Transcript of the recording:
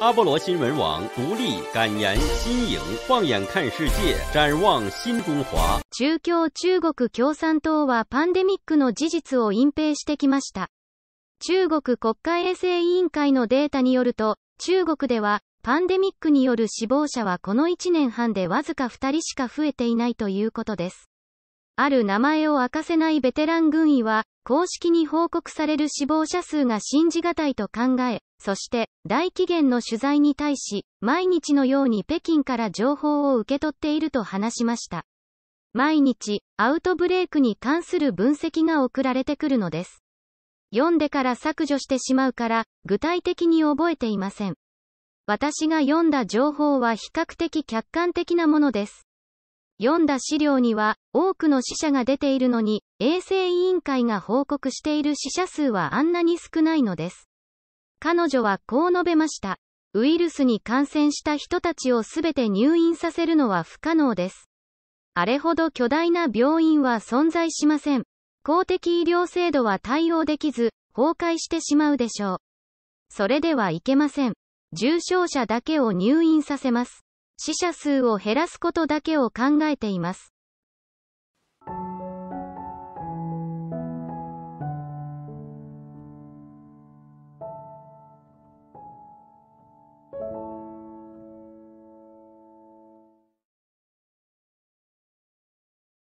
阿波罗新闻网独立、感言、新颖，放眼看世界，展望新中华。中共中国共産党はパンデミックの事実を隠蔽してきました。中国国会衛生委員会のデータによると、中国では、パンデミックによる死亡者はこの1年半でわずか2人しか増えていないということです。ある名前を明かせないベテラン軍医は、公式に報告される死亡者数が信じがたいと考え、そして、大期限の取材に対し、毎日のように北京から情報を受け取っていると話しました。毎日、アウトブレイクに関する分析が送られてくるのです。読んでから削除してしまうから、具体的に覚えていません。私が読んだ情報は比較的客観的なものです。読んだ資料には、多くの死者が出ているのに、衛生委員会が報告している死者数はあんなに少ないのです。彼女はこう述べました。ウイルスに感染した人たちをすべて入院させるのは不可能です。あれほど巨大な病院は存在しません。公的医療制度は対応できず、崩壊してしまうでしょう。それではいけません。重症者だけを入院させます。死者数を減らすことだけを考えています。